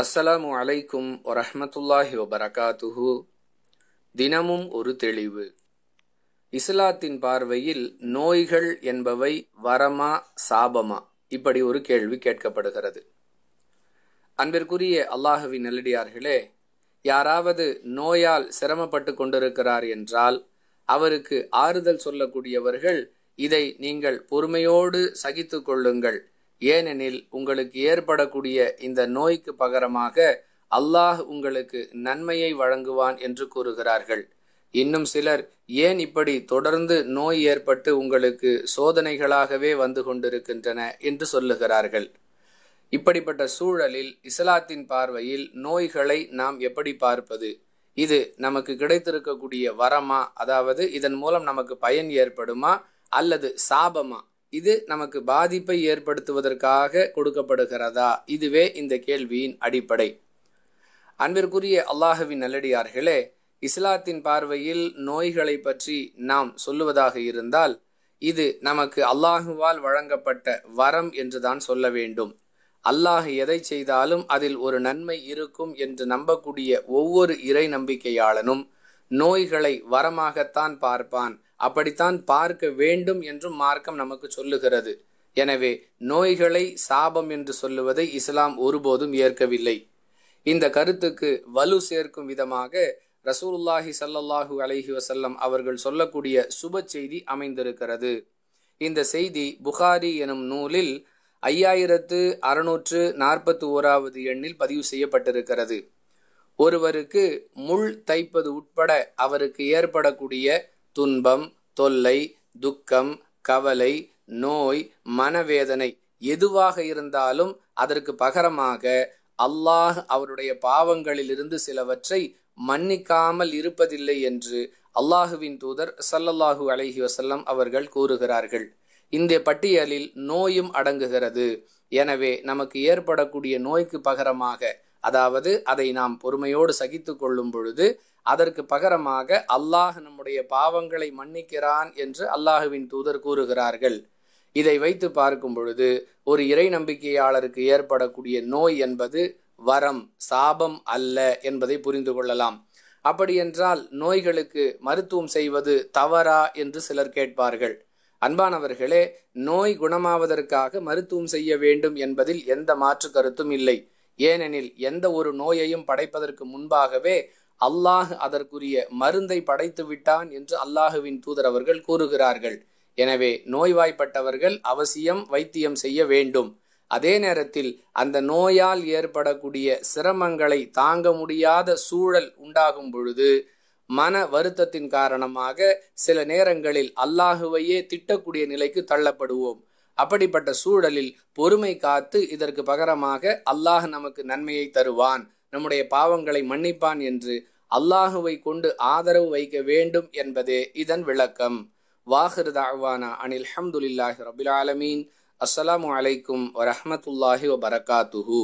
அஸ்ஸலாமு அலைக்கும் வரஹமத்துல்லாஹி வபரகாத்துஹு தினமும் ஒரு தெளிவு இஸ்லாத்தின் பார்வையில் நோய்கள் என்பவை வரமா சாபமா இப்படி ஒரு கேள்வி கேட்கப்படுகிறது அன்பிற்குரிய அல்லாஹுவின் நல்லடியார்களே யாராவது நோயால் சிரமப்பட்டு கொண்டிருக்கிறார் என்றால் அவருக்கு ஆறுதல் சொல்லக்கூடியவர்கள் இதை நீங்கள் பொறுமையோடு சகித்து கொள்ளுங்கள் ஏனெனில் உங்களுக்கு ஏற்படக்கூடிய இந்த நோய்க்கு பகரமாக அல்லாஹ் உங்களுக்கு நன்மையை வழங்குவான் என்று கூறுகிறார்கள் இன்னும் சிலர் ஏன் இப்படி தொடர்ந்து நோய் ஏற்பட்டு உங்களுக்கு சோதனைகளாகவே வந்து கொண்டிருக்கின்றன என்று சொல்லுகிறார்கள் இப்படிப்பட்ட சூழலில் இஸ்லாத்தின் பார்வையில் நோய்களை நாம் எப்படி பார்ப்பது இது நமக்கு கிடைத்திருக்கக்கூடிய வரமா அதாவது இதன் மூலம் நமக்கு பயன் ஏற்படுமா அல்லது சாபமா இது நமக்கு பாதிப்பை ஏற்படுத்துவதற்காக கொடுக்கப்படுகிறதா இதுவே இந்த கேள்வியின் அடிப்படை அன்பிற்குரிய அல்லாஹுவின் நல்லடியார்களே இஸ்லாத்தின் பார்வையில் நோய்களை பற்றி நாம் சொல்லுவதாக இருந்தால் இது நமக்கு அல்லாஹுவால் வழங்கப்பட்ட வரம் என்றுதான் சொல்ல வேண்டும் அல்லாஹ் எதை செய்தாலும் அதில் ஒரு நன்மை இருக்கும் என்று நம்பக்கூடிய ஒவ்வொரு இறை நம்பிக்கையாளனும் நோய்களை வரமாகத்தான் பார்ப்பான் அப்படித்தான் பார்க்க வேண்டும் என்றும் மார்க்கம் நமக்கு சொல்லுகிறது எனவே நோய்களை சாபம் என்று சொல்லுவதை இஸ்லாம் ஒருபோதும் ஏற்கவில்லை இந்த கருத்துக்கு வலு சேர்க்கும் விதமாக ரசூலுல்லாஹி சல்லல்லாஹு அலஹி வசல்லம் அவர்கள் சொல்லக்கூடிய சுப செய்தி அமைந்திருக்கிறது இந்த செய்தி புகாரி எனும் நூலில் ஐயாயிரத்து அறுநூற்று நாற்பத்தி ஓராவது எண்ணில் பதிவு செய்யப்பட்டிருக்கிறது ஒருவருக்கு முள் தைப்பது உட்பட அவருக்கு ஏற்படக்கூடிய துன்பம் தொல்லை துக்கம் கவலை நோய் மனவேதனை எதுவாக இருந்தாலும் அதற்கு பகரமாக அல்லாஹ் அவருடைய பாவங்களிலிருந்து சிலவற்றை மன்னிக்காமல் இருப்பதில்லை என்று அல்லாஹுவின் தூதர் சல்லல்லாஹு அலஹி வசல்லம் அவர்கள் கூறுகிறார்கள் இந்த பட்டியலில் நோயும் அடங்குகிறது எனவே நமக்கு ஏற்படக்கூடிய நோய்க்கு பகரமாக அதாவது அதை நாம் பொறுமையோடு சகித்து கொள்ளும் பொழுது அதற்கு பகரமாக அல்லாஹ் நம்முடைய பாவங்களை மன்னிக்கிறான் என்று அல்லாஹுவின் தூதர் கூறுகிறார்கள் இதை வைத்து பார்க்கும் பொழுது ஒரு இறை நம்பிக்கையாளருக்கு ஏற்படக்கூடிய நோய் என்பது வரம் சாபம் அல்ல என்பதை புரிந்து கொள்ளலாம் அப்படியென்றால் நோய்களுக்கு மருத்துவம் செய்வது தவறா என்று சிலர் கேட்பார்கள் அன்பானவர்களே நோய் குணமாவதற்காக மருத்துவம் செய்ய வேண்டும் என்பதில் எந்த மாற்று கருத்தும் இல்லை ஏனெனில் எந்த ஒரு நோயையும் படைப்பதற்கு முன்பாகவே அல்லாஹ் அதற்குரிய மருந்தை படைத்து விட்டான் என்று அல்லாஹுவின் தூதர் அவர்கள் கூறுகிறார்கள் எனவே நோய்வாய்ப்பட்டவர்கள் அவசியம் வைத்தியம் செய்ய வேண்டும் அதே நேரத்தில் அந்த நோயால் ஏற்படக்கூடிய சிரமங்களை தாங்க முடியாத சூழல் உண்டாகும் பொழுது மன வருத்தத்தின் காரணமாக சில நேரங்களில் அல்லாஹுவையே திட்டக்கூடிய நிலைக்கு தள்ளப்படுவோம் அப்படிப்பட்ட சூழலில் பொறுமை காத்து இதற்கு பகரமாக அல்லாஹ் நமக்கு நன்மையை தருவான் நம்முடைய பாவங்களை மன்னிப்பான் என்று அல்லாஹுவை கொண்டு ஆதரவு வைக்க வேண்டும் என்பதே இதன் விளக்கம் வாஹிர் அனில் ஹம்துலில்லாஹி ரபுல் ஆலமீன் அஸ்ஸலாமு அலைக்கும் வரமத்துல்லாஹி வபரகாத்துஹூ